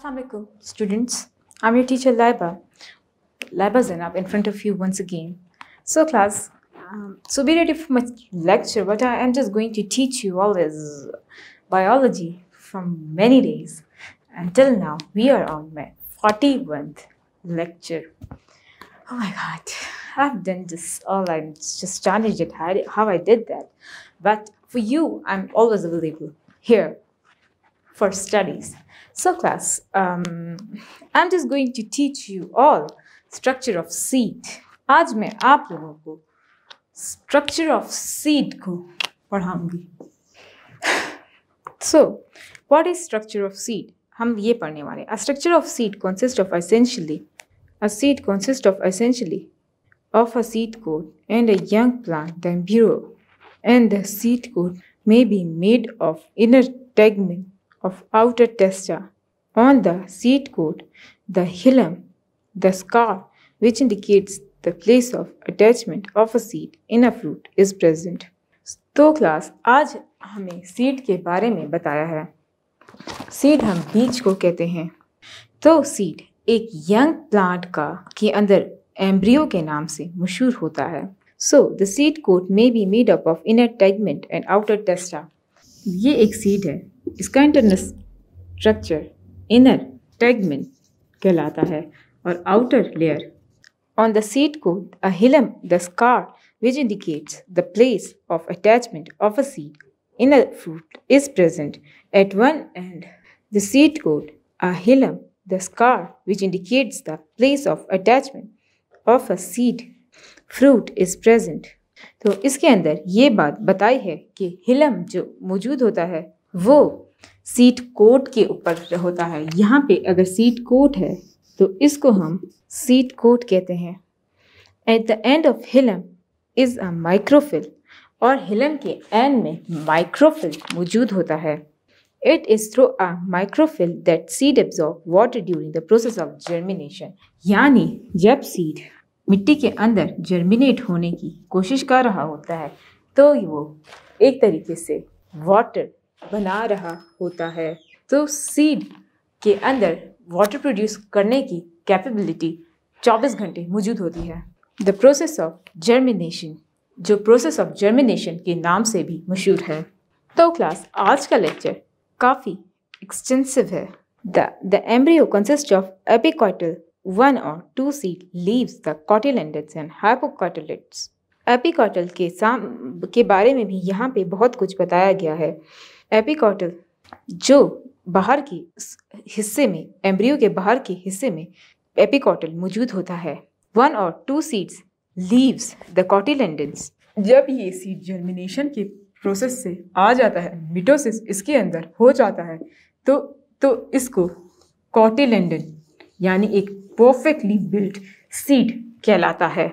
Assalamualaikum students. I'm your teacher Laiba. Laiba Zainab in front of you once again. So class, um, so be ready for my lecture but I am just going to teach you all this biology from many days. Until now, we are on my 41th lecture. Oh my god, I've done this all. I'm just challenged at how I did that. But for you, I'm always available here for studies. So class, um, I'm just going to teach you all structure of seed. आज मैं आप लोगों को structure of seed को पढ़ाऊंगी so what is structure of seed हम ये पढ़ने वाले हैं structure of seed consist of essentially a seed consist of essentially of a seed coat and a young plant, the embryo, and the seed coat may be made of inner tegment of outer testa. On the seat coat, the hilum, the scar, which indicates the place of attachment of a seed in a fruit, is present. तो class आज हमें seed के बारे में बताया है seed हम बीज को कहते हैं तो सीड एक यंग प्लांट का के अंदर एम्ब्रियो के नाम से मशहूर होता है so the seed coat may be made up of inner tegmen and outer testa ये एक सीड है इसका इंटरनल स्ट्रक्चर इनर टैगमेन कहलाता है और outer layer on the seed को uh the scar which indicates the place of attachment of a seed in fruit is present at one end the seed coat uh the scar which indicates the place of attachment of a seed fruit is present तो इसके अंदर ये बात बताई है कि helium जो मौजूद होता है वो सीट कोट के ऊपर होता है यहाँ पे अगर सीट कोट है तो इसको हम सीट कोट कहते हैं at the end of hilum is a micropyle और हिलम के एंड में माइक्रोफिल मौजूद होता है it is through a micropyle that seed absorb water during the process of germination यानी जब सीड मिट्टी के अंदर जर्मिनेट होने की कोशिश कर रहा होता है तो वो एक तरीके से वाटर बना रहा होता है तो सीड के अंदर वाटर प्रोड्यूस करने की कैपेबिलिटी 24 घंटे मौजूद होती है द प्रोसेस ऑफ जर्मिनेशन जो प्रोसेस ऑफ जर्मिनेशन के नाम से भी मशहूर है तो क्लास आज का लेक्चर काफ़ी एक्सटेंसिव है the the embryo consist of epicotyl one और two seed leaves the cotyledons and hypocotyls epicotyl के साम के बारे में भी यहाँ पे बहुत कुछ बताया गया है एपिकॉटल जो बाहर की हिस्से में एम्ब्रियो के बाहर के हिस्से में एपिकॉटल मौजूद होता है वन और two seeds leaves the cotyledons जब ये सीड जर्मिनेशन के प्रोसेस से आ जाता है मिटोसिस इसके अंदर हो जाता है तो तो इसको कॉटिलेंडन यानी एक परफेक्टली बिल्ट सीड कहलाता है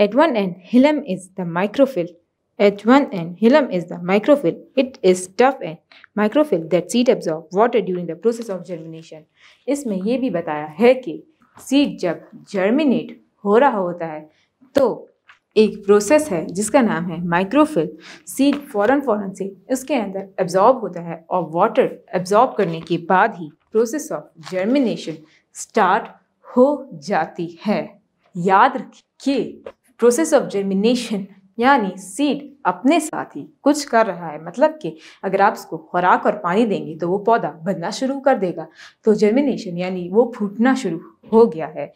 at one end hilum is the micropyle H1N hilum is the microphil. It is tough and microphil that seed absorb water during the process of germination. इसमें यह भी बताया है कि सीड जब जर्मिनेट हो रहा होता है तो एक प्रोसेस है जिसका नाम है माइक्रोफिल सीड फौरन फौरन से उसके अंदर एब्जॉर्ब होता है और वाटर एब्जॉर्ब करने के बाद ही प्रोसेस ऑफ जर्मिनेशन स्टार्ट हो जाती है याद रखिए प्रोसेस ऑफ जर्मिनेशन यानी सीड अपने साथ ही कुछ कर रहा है मतलब कि अगर आप उसको खुराक और पानी देंगे तो वो पौधा बनना शुरू कर देगा तो जर्मिनेशन यानी वो फूटना शुरू हो गया है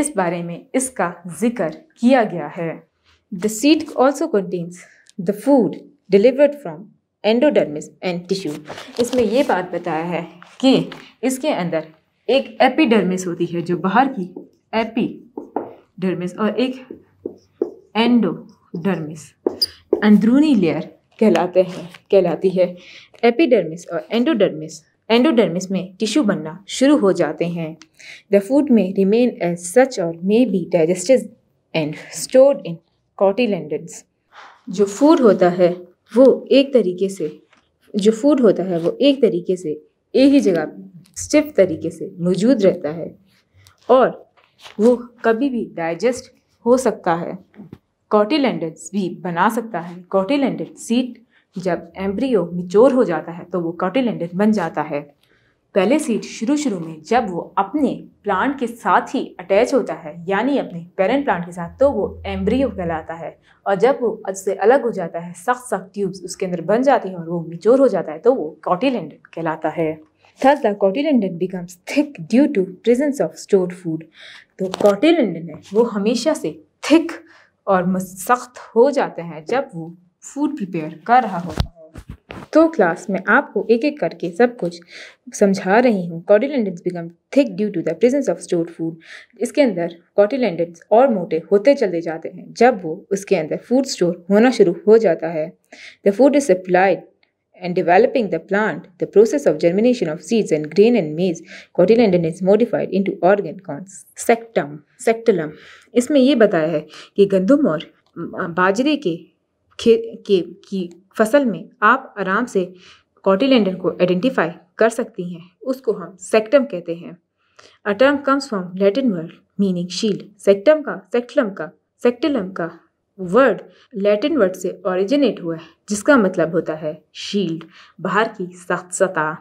इस बारे में इसका जिक्र किया गया है the seed also contains the food delivered from endodermis and tissue इसमें ये बात बताया है कि इसके अंदर एक एपीडर्मिस होती है जो बाहर की एपीडर्मिस और एक एंडो डर्मिस अंदरूनी लेयर कहलाते हैं कहलाती है एपिडर्मिस और एंडोडर्मिस एंडोडर्मिस में टिश्यू बनना शुरू हो जाते हैं the food may remain as such और may be digested and stored in cotyledons जो फूड होता है वो एक तरीके से जो फूड होता है वो एक तरीके से एक ही जगह स्टिफ तरीके से मौजूद रहता है और वो कभी भी डाइजेस्ट हो सकता है कॉटिलेंडेड भी बना सकता है कॉटिलेंडेड सीट जब एम्ब्रियो मिचोर हो जाता है तो वो कॉटिलेंडेड बन जाता है पहले सीट शुरू शुरू में जब वो अपने प्लांट के साथ ही अटैच होता है यानी अपने पेरेंट प्लांट के साथ तो वो एम्ब्रियो कहलाता है और जब वो उससे अलग हो जाता है सख्त सख्त ट्यूब्स उसके अंदर बन जाती हैं और वो मिचोर हो जाता है तो वो कॉटिलेंडेड कहलाता है thus the cotyledon becomes thick due to presence of store food तो कॉटिलेंडन है वो हमेशा से थिक और सख्त हो जाते हैं जब वो फूड प्रिपेयर कर रहा होता है तो क्लास में आपको एक एक करके सब कुछ समझा रही हूँ cotyledons become thick due to the presence of store food इसके अंदर कॉटिलेंडेंस और मोटे होते चले जाते हैं जब वो उसके अंदर फूड स्टोर होना शुरू हो जाता है the food is supplied and developing the plant, the process of germination of seeds and grain and maize, cotyledon is modified into organ corns. Sectum, sectulum. इसमें ये बताया है कि गंदुम और बाजरे के खे के की फसल में आप आराम से कॉटिलेंडन को आइडेंटिफाई कर सकती हैं उसको हम सेक्टम कहते हैं a term comes from Latin word meaning shield scutellum का सेक्टलम का सेक्टलम का वर्ड लैटिन वर्ड से ओरिजिनेट हुआ है जिसका मतलब होता है शील्ड बाहर की सख्त सतह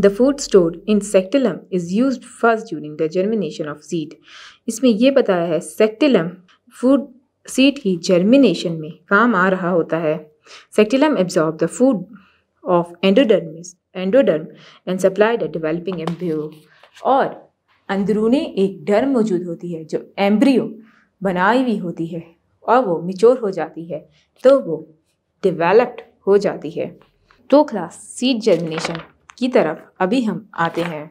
the food store in scutellum is use first during the germination of seed इसमें यह बताया है सेक्टिलम फूड सीड की जर्मिनेशन में काम आ रहा होता है scutellum absorb the food of endoderm endoderm and supply the developing embryo और अंदरूनी एक डर्म मौजूद होती है जो एम्ब्रियो बनाई हुई होती है और वो मिच्योर हो जाती है तो वो डिवेलप्ड हो जाती है तो क्लास सीड जर्मिनेशन की तरफ अभी हम आते हैं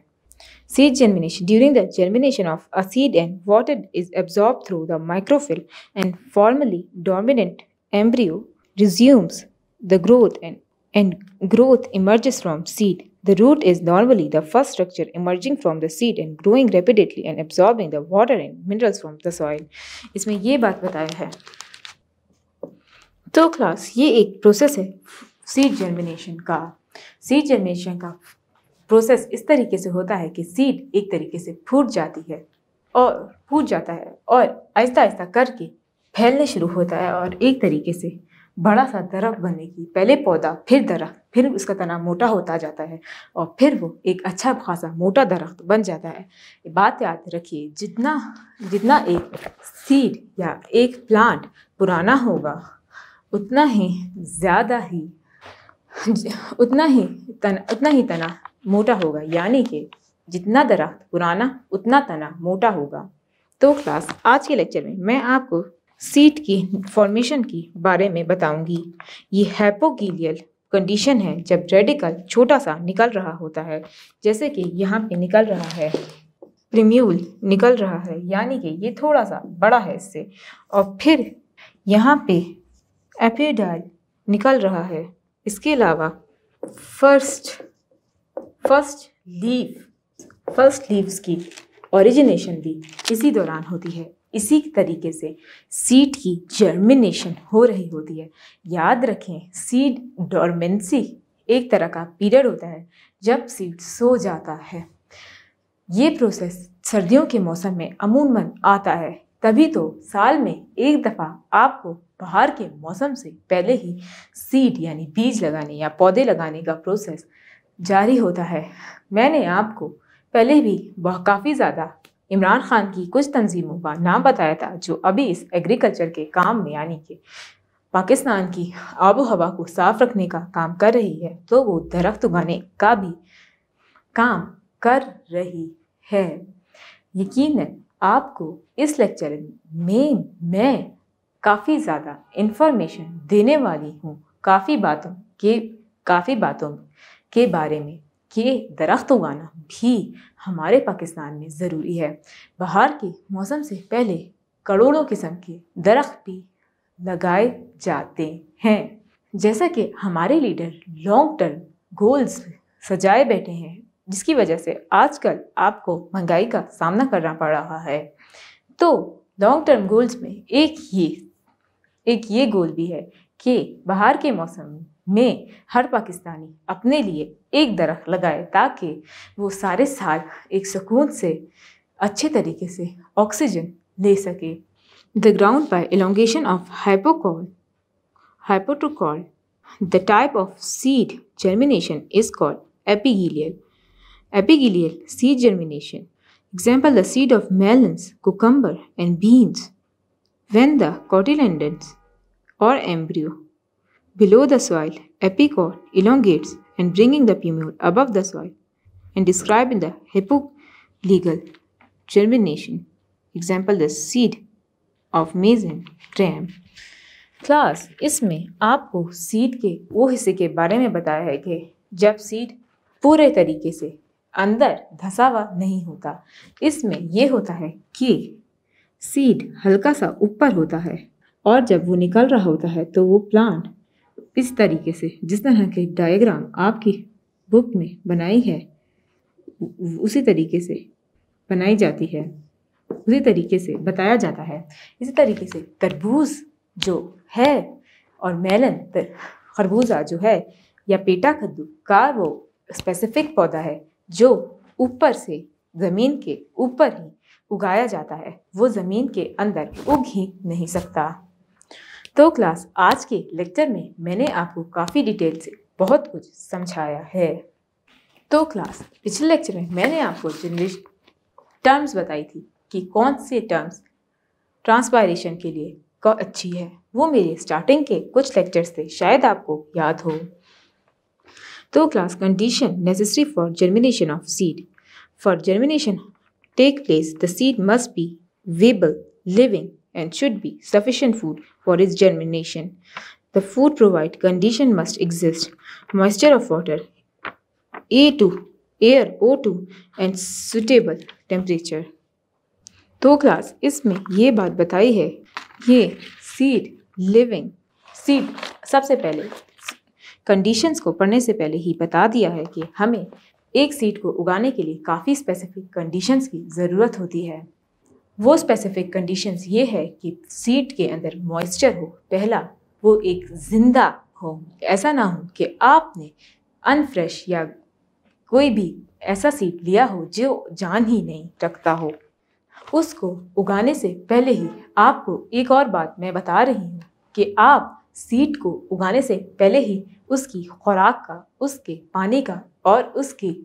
seed germination during the germination of a seed and water is absorb through the micropyle and formerly dominant embryo resumes the growth and and growth emerges from seed. The root is normally the first structure emerging from the seed and growing rapidly and absorbing the water and minerals from the soil. इसमें ये बात बताया है तो class ये एक process है seed germination का सीड जर्मिनेशन का प्रोसेस इस तरीके से होता है कि सीड एक तरीके से फूट जाती है और फूट जाता है और आहिस्ता आहिस्ता करके फैलने शुरू होता है और एक तरीके से बड़ा सा दरख्त बनेगी पहले पौधा फिर दरख्त फिर उसका तना मोटा होता जाता है और फिर वो एक अच्छा खासा मोटा दरख्त बन जाता है ये बात याद रखिए जितना जितना एक सीड या एक प्लांट पुराना होगा उतना ही ज़्यादा ही उतना ही तन उतना ही तना मोटा होगा यानी कि जितना दरख्त पुराना उतना तना मोटा होगा तो क्लास आज के लेक्चर में मैं आपको सीट की फॉर्मेशन की बारे में बताऊंगी ये हैपोगीलियल कंडीशन है जब रेडिकल छोटा सा निकल रहा होता है जैसे कि यहाँ पे निकल रहा है प्रिम्यूल निकल रहा है यानी कि ये थोड़ा सा बड़ा है इससे और फिर यहाँ पे एपिडाइल निकल रहा है इसके अलावा first first leave first leaves की ओरिजिनेशन भी इसी दौरान होती है इसी तरीके से सीड की जर्मिनेशन हो रही होती है याद रखें सीड डॉर्मेंसी एक तरह का पीरियड होता है जब सीड सो जाता है ये प्रोसेस सर्दियों के मौसम में अमूमन आता है तभी तो साल में एक दफ़ा आपको बाहर के मौसम से पहले ही सीड यानी बीज लगाने या पौधे लगाने का प्रोसेस जारी होता है मैंने आपको पहले भी काफ़ी ज़्यादा इमरान खान की कुछ तंजीमों का नाम बताया था जो अभी इस एग्रीकल्चर के काम में यानी कि पाकिस्तान की आबो हवा को साफ रखने का काम कर रही है तो वो दरख्त उगाने का भी काम कर रही है यकीन आपको इस लेक्चर में मैं काफ़ी ज़्यादा इन्फॉर्मेशन देने वाली हूँ काफ़ी बातों के काफ़ी बातों के बारे में कि दरख्त उगाना भी हमारे पाकिस्तान में ज़रूरी है बाहर के मौसम से पहले करोड़ों किस्म के दरख्त भी लगाए जाते हैं जैसा कि हमारे लीडर लॉन्ग टर्म गोल्स सजाए बैठे हैं जिसकी वजह से आजकल आपको महंगाई का सामना करना पड़ रहा है तो लॉन्ग टर्म गोल्स में एक ये एक ये गोल भी है कि बाहर के मौसम में हर पाकिस्तानी अपने लिए एक दरख्त लगाए ताकि वो सारे साल एक सुकून से अच्छे तरीके से ऑक्सीजन ले सके the ground by elongation of hypocotyl hypocotyl the type of seed germination is called epigeal epigeal seed germination example the seed of melons cucumber and beans when the cotyledons और embryo Below the soil, apicord elongates and bringing the pumule above the soil and describing the hypolegal germination. Example, the seed of maize and tram. Class इसमें आपको seed के वो हिस्से के बारे में बताया है कि जब सीड पूरे तरीके से अंदर धंसा हुआ नहीं होता इसमें यह होता है कि सीड हल्का सा ऊपर होता है और जब वो निकल रहा होता है तो वो प्लांट इस तरीके से जिस तरह के डायग्राम आपकी बुक में बनाई है उसी तरीके से बनाई जाती है उसी तरीके से बताया जाता है इसी तरीके से तरबूज जो है और मेलन खरबूजा जो है या पेटा कद्दू का वो स्पेसिफिक पौधा है जो ऊपर से ज़मीन के ऊपर ही उगाया जाता है वो ज़मीन के अंदर उग ही नहीं सकता तो क्लास आज के लेक्चर में मैंने आपको काफ़ी डिटेल से बहुत कुछ समझाया है तो क्लास पिछले लेक्चर में मैंने आपको जनरलिस्ट टर्म्स बताई थी कि कौन से टर्म्स ट्रांसपायरेशन के लिए का अच्छी है वो मेरे स्टार्टिंग के कुछ लेक्चर्स से शायद आपको याद हो तो class condition necessary for germination of seed for germination take place the seed must be viable living and should be sufficient food for its germination. The food provide condition must exist. Moisture of water, A2, air O2 and suitable temperature. तो class इसमें ये बात बताई है ये seed living seed सबसे पहले conditions को पढ़ने से पहले ही बता दिया है कि हमें एक सीड को उगाने के लिए काफ़ी स्पेसिफिक कंडीशंस की ज़रूरत होती है वो स्पेसिफिक कंडीशंस ये है कि सीट के अंदर मॉइस्चर हो पहला वो एक ज़िंदा हो ऐसा ना हो कि आपने अनफ्रेश या कोई भी ऐसा सीट लिया हो जो जान ही नहीं रखता हो उसको उगाने से पहले ही आपको एक और बात मैं बता रही हूँ कि आप सीट को उगाने से पहले ही उसकी खुराक का उसके पानी का और उसकी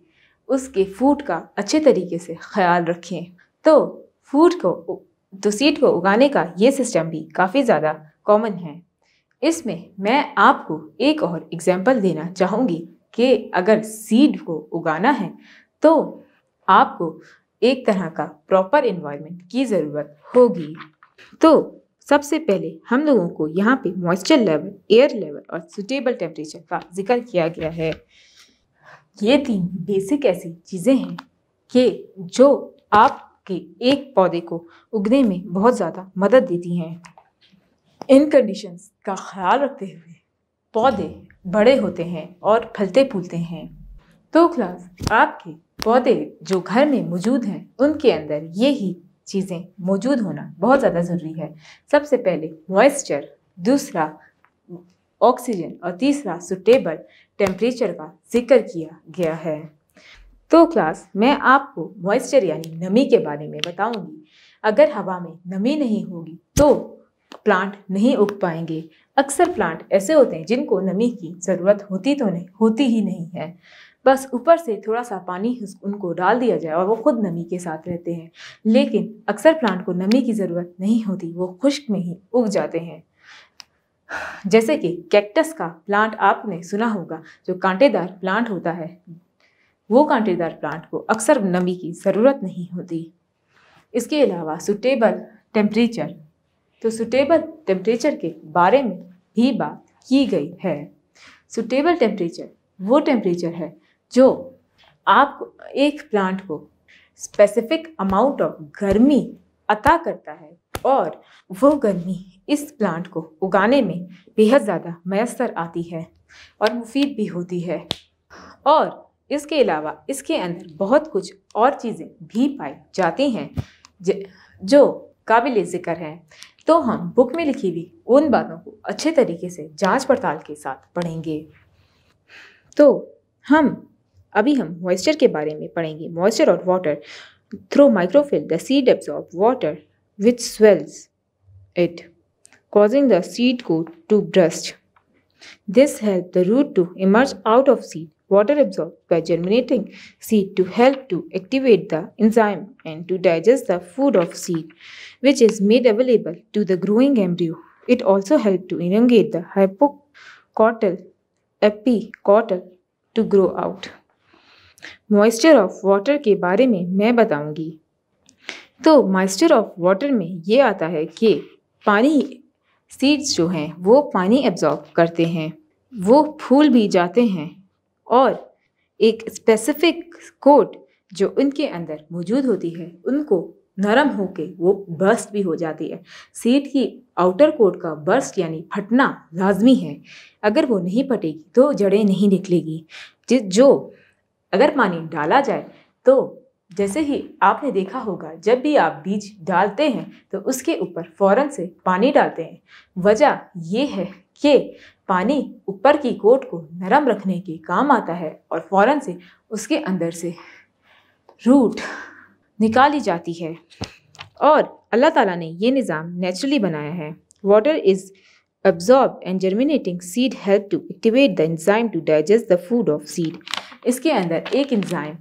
उसके फूड का अच्छे तरीके से ख्याल रखें तो फूड को तो सीट को उगाने का ये सिस्टम भी काफ़ी ज़्यादा कॉमन है इसमें मैं आपको एक और एग्जाम्पल देना चाहूँगी कि अगर सीड को उगाना है तो आपको एक तरह का प्रॉपर इन्वायरमेंट की ज़रूरत होगी तो सबसे पहले हम लोगों को यहाँ पे मॉइस्चर लेवल एयर लेवल और सुटेबल टेम्परेचर का जिक्र किया गया है ये तीन बेसिक ऐसी चीज़ें हैं कि जो आप के एक पौधे को उगने में बहुत ज़्यादा मदद देती हैं इन कंडीशंस का ख्याल रखते हुए पौधे बड़े होते हैं और फलते फूलते हैं तो क्लास आपके पौधे जो घर में मौजूद हैं उनके अंदर ये ही चीज़ें मौजूद होना बहुत ज़्यादा ज़रूरी है सबसे पहले मॉइस्चर दूसरा ऑक्सीजन और तीसरा सुटेबल टेम्परेचर का जिक्र किया गया है तो क्लास मैं आपको मॉइस्चर यानी नमी के बारे में बताऊंगी अगर हवा में नमी नहीं होगी तो प्लांट नहीं उग पाएंगे अक्सर प्लांट ऐसे होते हैं जिनको नमी की ज़रूरत होती तो नहीं होती ही नहीं है बस ऊपर से थोड़ा सा पानी उनको डाल दिया जाए और वो खुद नमी के साथ रहते हैं लेकिन अक्सर प्लांट को नमी की ज़रूरत नहीं होती वो खुश्क में ही उग जाते हैं जैसे कि कैक्टस का प्लांट आपने सुना होगा जो कांटेदार प्लांट होता है वो कांटेदार प्लांट को अक्सर नमी की ज़रूरत नहीं होती इसके अलावा सुटेबल टेम्परेचर तो सुटेबल टेम्परेचर के बारे में भी बात की गई है सुटेबल टेम्परेचर वो टेम्परेचर है जो आप एक प्लांट को स्पेसिफिक अमाउंट ऑफ गर्मी अता करता है और वो गर्मी इस प्लांट को उगाने में बेहद ज़्यादा मैसर आती है और मुफीद भी होती है और इसके अलावा इसके अंदर बहुत कुछ और चीज़ें भी पाई जाती हैं जो काबिल ज़िक्र हैं तो हम बुक में लिखी हुई उन बातों को अच्छे तरीके से जांच पड़ताल के साथ पढ़ेंगे तो हम अभी हम मॉइस्चर के बारे में पढ़ेंगे मॉइस्चर और water through micropyle the seed absorb water which swells it causing the seed को to burst this help the root to emerge out of seed water absorbed by germinating seed to help to activate the enzyme and to digest the food of seed, which is made available to the growing embryo. It also help to elongate the hypocotyl epicotyl to grow out. Moisture of water के बारे में मैं बताऊंगी तो moisture of water में ये आता है कि पानी सीड्स जो हैं वो पानी एब्जॉर्ब करते हैं वो फूल भी जाते हैं और एक स्पेसिफिक कोट जो उनके अंदर मौजूद होती है उनको नरम होके वो बर्स्ट भी हो जाती है सीट की आउटर कोट का बर्स्ट यानी फटना लाजमी है अगर वो नहीं फटेगी तो जड़ें नहीं निकलेगी जो अगर पानी डाला जाए तो जैसे ही आपने देखा होगा जब भी आप बीज डालते हैं तो उसके ऊपर फ़ौरन से पानी डालते हैं वजह ये है कि पानी ऊपर की कोट को नरम रखने के काम आता है और फौरन से उसके अंदर से रूट निकाली जाती है और अल्लाह ताला ने ये निज़ाम नेचुरली बनाया है water is absorb and germinating seed help to activate the enzyme to digest the food of seed इसके अंदर एक enzyme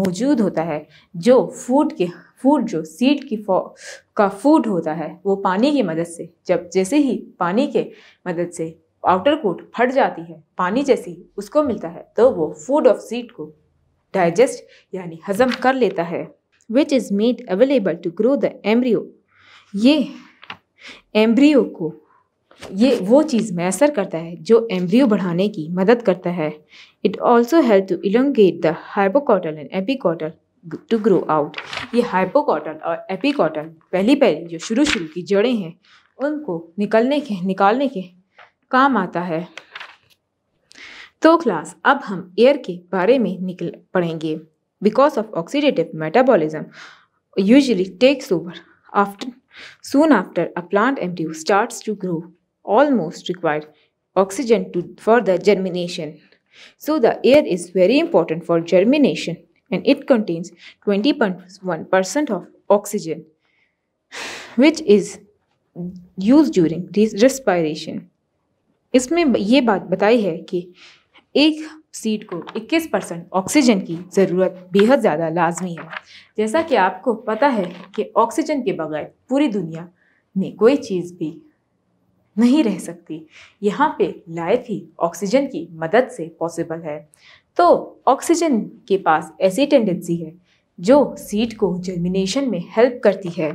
मौजूद होता है जो फूड के फूड जो सीड की फो का फूड होता है वो पानी की मदद से जब जैसे ही पानी के मदद से आउटर कोट फट जाती है पानी जैसी उसको मिलता है तो वो फूड ऑफ सीड को डाइजेस्ट यानी हजम कर लेता है which is made available to grow the embryo ये एम्ब्रियो को ये वो चीज़ मैसर करता है जो एम्ब्रियो बढ़ाने की मदद करता है it also help to elongate the hypocotyl and epicotyl to grow out ये हाइपोकॉटल और एपिकॉटल पहली पहली जो शुरू शुरू की जड़ें हैं उनको निकलने के निकालने के काम आता है तो क्लास अब हम एयर के बारे में निकल पढ़ेंगे because of oxidative metabolism usually takes over after soon after a plant em due start to grow almost required oxygen to for the germination so the air is very important for germination and it contains twenty point one percent of oxygen which is use during respiration इसमें ये बात बताई है कि एक seed को 21 percent oxygen की ज़रूरत बेहद ज़्यादा लाजमी है जैसा कि आपको पता है कि ऑक्सीजन के बगैर पूरी दुनिया में कोई चीज़ भी नहीं रह सकती यहाँ पे लाइफ ही ऑक्सीजन की मदद से पॉसिबल है तो ऑक्सीजन के पास ऐसी टेंडेंसी है जो सीट को जर्मिनेशन में हेल्प करती है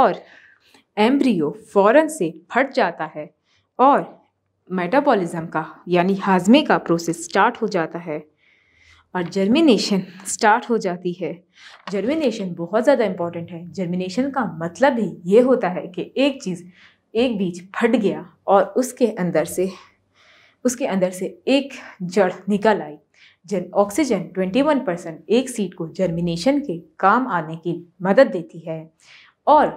और एम्ब्रियो फौरन से फट जाता है और मेटाबॉलिज्म का यानी हाजमे का प्रोसेस स्टार्ट हो जाता है और जर्मिनेशन स्टार्ट हो जाती है जर्मिनेशन बहुत ज़्यादा इम्पॉर्टेंट है जर्मिनेशन का मतलब ही ये होता है कि एक चीज़ एक बीज फट गया और उसके अंदर से उसके अंदर से एक जड़ निकल आई जन ऑक्सीजन 21 परसेंट एक सीट को जर्मिनेशन के काम आने की मदद देती है और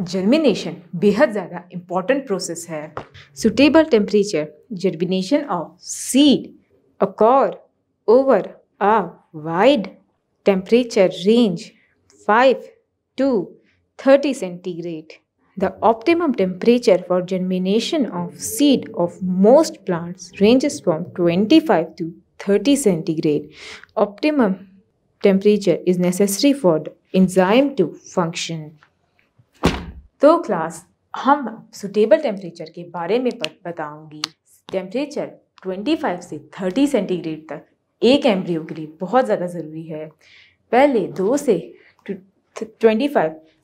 जर्मिनेशन बेहद ज़्यादा इम्पॉर्टेंट प्रोसेस है suitable temperature germination of seed occur over a wide temperature range five to thirty centigrade the optimum temperature for germination of seed of most plants ranges from twenty five to thirty centigrade optimum temperature is necessary for the enzyme to function तो class हम suitable temperature के बारे में बताऊंगी temperature 25 से 30 centigrade तक एक embryo के लिए बहुत ज़्यादा ज़रूरी है पहले दो से 25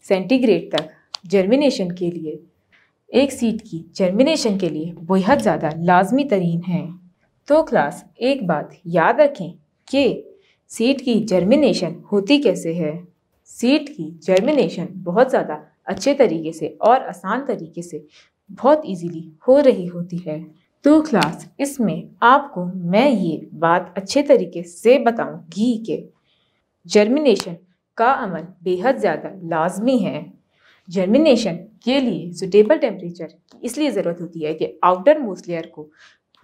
सेंटीग्रेड तक जर्मिनेशन के लिए एक सीट की जर्मिनेशन के लिए बेहद ज़्यादा लाजमी तरीन है तो क्लास एक बात याद रखें कि सीट की जर्मिनेशन होती कैसे है सीट की जर्मिनेशन बहुत ज़्यादा अच्छे तरीके से और आसान तरीके से बहुत इजीली हो रही होती है तो क्लास इसमें आपको मैं ये बात अच्छे तरीके से बताऊंगी कि जर्मिनेशन का अमल बेहद ज़्यादा लाजमी है जर्मिनेशन के लिए सुटेबल टेम्परेचर इसलिए ज़रूरत होती है कि आउटर मोस्ट को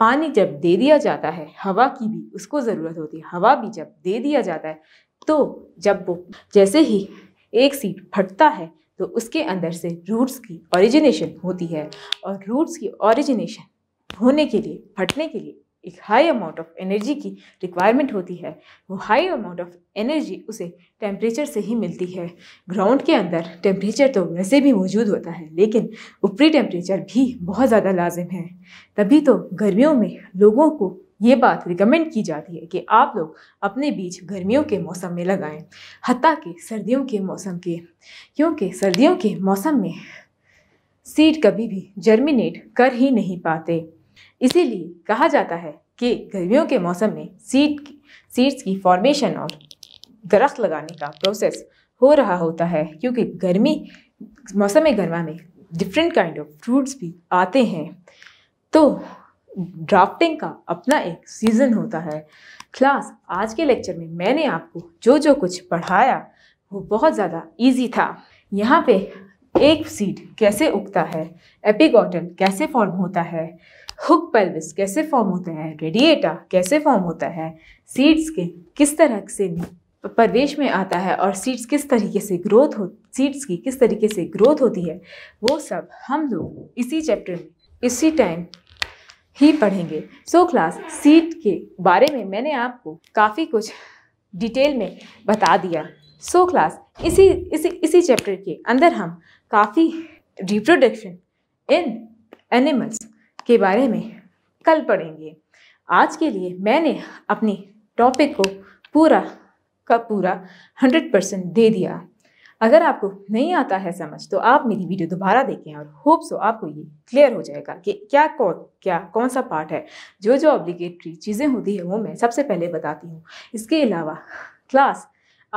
पानी जब दे दिया जाता है हवा की भी उसको ज़रूरत होती है हवा भी जब दे दिया जाता है तो जब वो जैसे ही एक सीट फटता है तो उसके अंदर से रूट्स की ओरिजिनेशन होती है और रूट्स की ओरिजिनेशन होने के लिए फटने के लिए एक हाई अमाउंट ऑफ एनर्जी की रिक्वायरमेंट होती है वो हाई अमाउंट ऑफ एनर्जी उसे टेम्परेचर से ही मिलती है ग्राउंड के अंदर टेम्परेचर तो वैसे भी मौजूद होता है लेकिन ऊपरी टेम्परेचर भी बहुत ज़्यादा लाजिम है तभी तो गर्मियों में लोगों को ये बात रिकमेंड की जाती है कि आप लोग अपने बीज गर्मियों के मौसम में लगाएं हती कि सर्दियों के मौसम के क्योंकि सर्दियों के मौसम में सीड कभी भी जर्मिनेट कर ही नहीं पाते इसीलिए कहा जाता है कि गर्मियों के मौसम में सीड सीड्स की फॉर्मेशन और दरख्त लगाने का प्रोसेस हो रहा होता है क्योंकि गर्मी मौसम गर्मा में डिफरेंट काइंड ऑफ फ्रूट्स भी आते हैं तो ड्राफ्टिंग का अपना एक सीज़न होता है क्लास आज के लेक्चर में मैंने आपको जो जो कुछ पढ़ाया वो बहुत ज़्यादा इजी था यहाँ पे एक सीड कैसे उगता है एपिगॉटन कैसे फॉर्म होता है हुक पेल्विस कैसे फॉर्म होता है रेडिएटा कैसे फॉर्म होता है सीड्स के किस तरह से प्रवेश में आता है और सीड्स किस तरीके से ग्रोथ हो सीड्स की किस तरीके से ग्रोथ होती है वो सब हम लोग इसी चैप्टर में इसी टाइम ही पढ़ेंगे सो क्लास सीट के बारे में मैंने आपको काफ़ी कुछ डिटेल में बता दिया सो so क्लास इसी इसी इसी चैप्टर के अंदर हम काफ़ी रिप्रोडक्शन इन एनिमल्स के बारे में कल पढ़ेंगे आज के लिए मैंने अपने टॉपिक को पूरा का पूरा हंड्रेड परसेंट दे दिया अगर आपको नहीं आता है समझ तो आप मेरी वीडियो दोबारा देखें और होप सो आपको ये क्लियर हो जाएगा कि क्या कौन क्या कौन सा पार्ट है जो जो ऑब्लिगेटरी चीज़ें होती है वो मैं सबसे पहले बताती हूँ इसके अलावा क्लास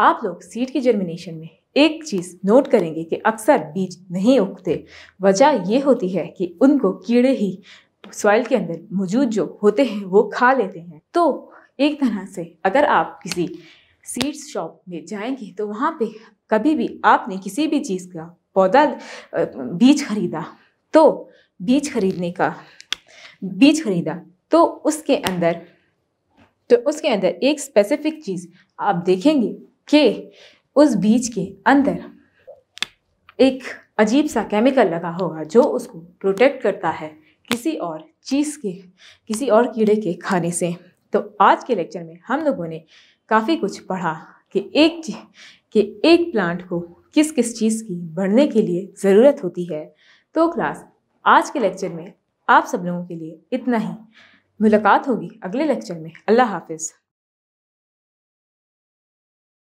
आप लोग सीट की जर्मिनेशन में एक चीज़ नोट करेंगे कि अक्सर बीज नहीं उगते वजह ये होती है कि उनको कीड़े ही सॉइल के अंदर मौजूद जो होते हैं वो खा लेते हैं तो एक तरह से अगर आप किसी सीड्स शॉप में जाएंगे तो वहाँ पे कभी भी आपने किसी भी चीज़ का पौधा बीज खरीदा तो बीज खरीदने का बीज खरीदा तो उसके अंदर तो उसके अंदर एक स्पेसिफिक चीज़ आप देखेंगे कि उस बीज के अंदर एक अजीब सा केमिकल लगा होगा जो उसको प्रोटेक्ट करता है किसी और चीज़ के किसी और कीड़े के खाने से तो आज के लेक्चर में हम लोगों ने काफ़ी कुछ पढ़ा कि एक कि एक प्लांट को किस किस चीज़ की बढ़ने के लिए ज़रूरत होती है तो क्लास आज के लेक्चर में आप सब लोगों के लिए इतना ही मुलाकात होगी अगले लेक्चर में अल्लाह हाफिज़